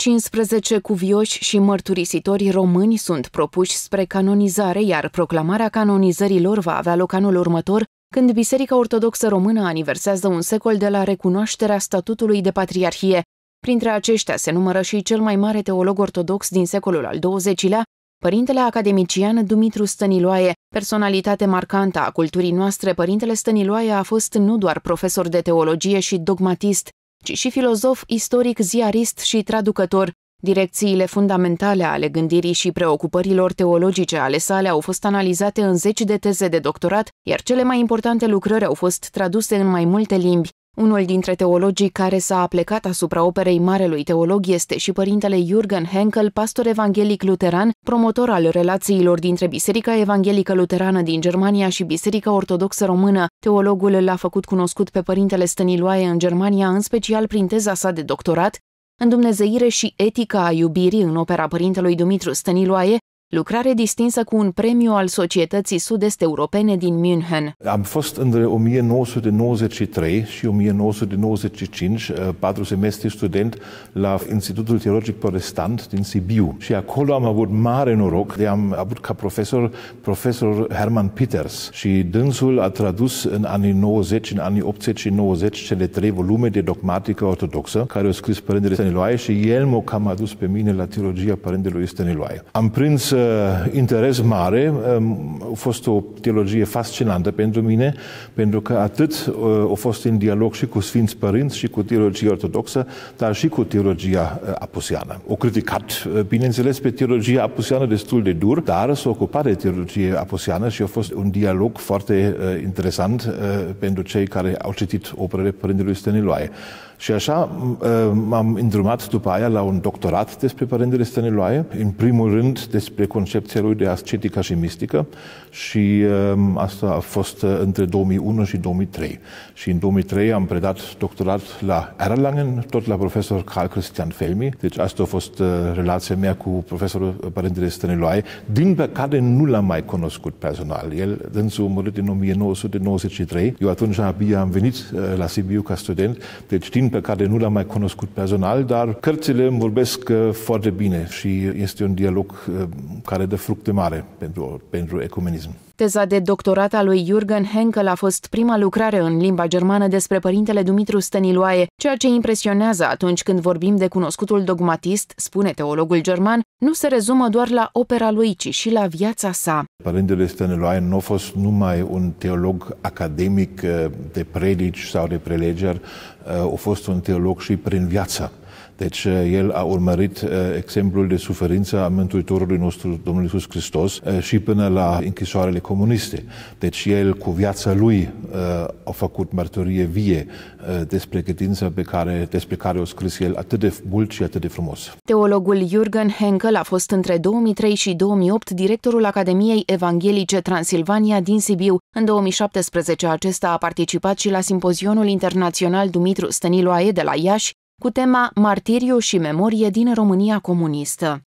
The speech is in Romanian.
15 cuvioși și mărturisitori români sunt propuși spre canonizare, iar proclamarea canonizării lor va avea loc anul următor, când Biserica Ortodoxă Română aniversează un secol de la recunoașterea statutului de patriarhie. Printre aceștia se numără și cel mai mare teolog ortodox din secolul al XX-lea, Părintele academician Dumitru Stăniloae, personalitate marcantă a culturii noastre, Părintele Stăniloae a fost nu doar profesor de teologie și dogmatist, ci și filozof, istoric, ziarist și traducător. Direcțiile fundamentale ale gândirii și preocupărilor teologice ale sale au fost analizate în zeci de teze de doctorat, iar cele mai importante lucrări au fost traduse în mai multe limbi. Unul dintre teologii care s-a aplecat asupra operei marelui teolog este și părintele Jürgen Henkel, pastor evanghelic luteran, promotor al relațiilor dintre Biserica Evanghelică Luterană din Germania și Biserica Ortodoxă Română. Teologul l-a făcut cunoscut pe părintele Stăniloae în Germania, în special prin teza sa de doctorat, Îndumnezeire și etica a iubirii în opera părintelui Dumitru Stăniloae, lucrare distinsă cu un premiu al Societății Sud-Est Europene din München. Am fost între 1993 și 1995 eh, patru semestre student la Institutul Teologic Protestant din Sibiu și acolo am avut mare noroc de am avut ca profesor profesor Herman Peters și dânsul a tradus în anii 90, în anii 80 și 90 cele trei volume de dogmatică ortodoxă care au scris Părintele Stăniloae și el m-a cam adus pe mine la teologia Părintelui Stăniloae. Am prins Uh, interes mare. Um, a fost o teologie fascinantă pentru mine, pentru că atât uh, a fost în dialog și cu Sfinți Părinți și cu teologia ortodoxă, dar și cu teologia uh, apusiană. O criticat, bineînțeles, pe teologia apusiană destul de dur, dar s-a ocupat de teologia apusiană și a fost un dialog foarte interesant pentru cei care au citit operele Părintelui Stăniloae. Și așa uh, m-am îndrumat după aia la un doctorat despre Părintele Stăniloae, în primul rând despre concepția lui de ascetică și mistică și uh, asta a fost uh, între 2001 și 2003. Și în 2003 am predat doctorat la Erlangen, tot la profesor Carl Christian Felmi, deci asta a fost relația mea cu profesorul Părintele Stăniloae. Din păcate nu l-am mai cunoscut personal. El, dânsul, a murit în 1993. Eu atunci abia am venit la Sibiu ca student, deci din pe care nu l-am mai cunoscut personal, dar cărțile îmi vorbesc uh, foarte bine și este un dialog uh, care dă fructe mare pentru, pentru ecumenism. Teza de doctorat a lui Jürgen Henkel a fost prima lucrare în limba germană despre părintele Dumitru Stăniloae, ceea ce impresionează atunci când vorbim de cunoscutul dogmatist, spune teologul german, nu se rezumă doar la opera lui, ci și la viața sa. Părintele Stăniloae nu a fost numai un teolog academic eh, de predici sau de prelegeri, eh, a fost un teolog și prin viață. Deci eh, el a urmărit eh, exemplul de suferință a Mântuitorului nostru, Domnul Iisus Hristos, eh, și până la închisoarele comuniste. Deci el, cu viața lui, a făcut mărturie vie despre credința pe care, despre care o scris el atât de mult și atât de frumos. Teologul Jürgen Henkel a fost între 2003 și 2008 directorul Academiei Evanghelice Transilvania din Sibiu. În 2017 acesta a participat și la simpozionul internațional Dumitru Stăniloae de la Iași, cu tema Martiriu și memorie din România comunistă.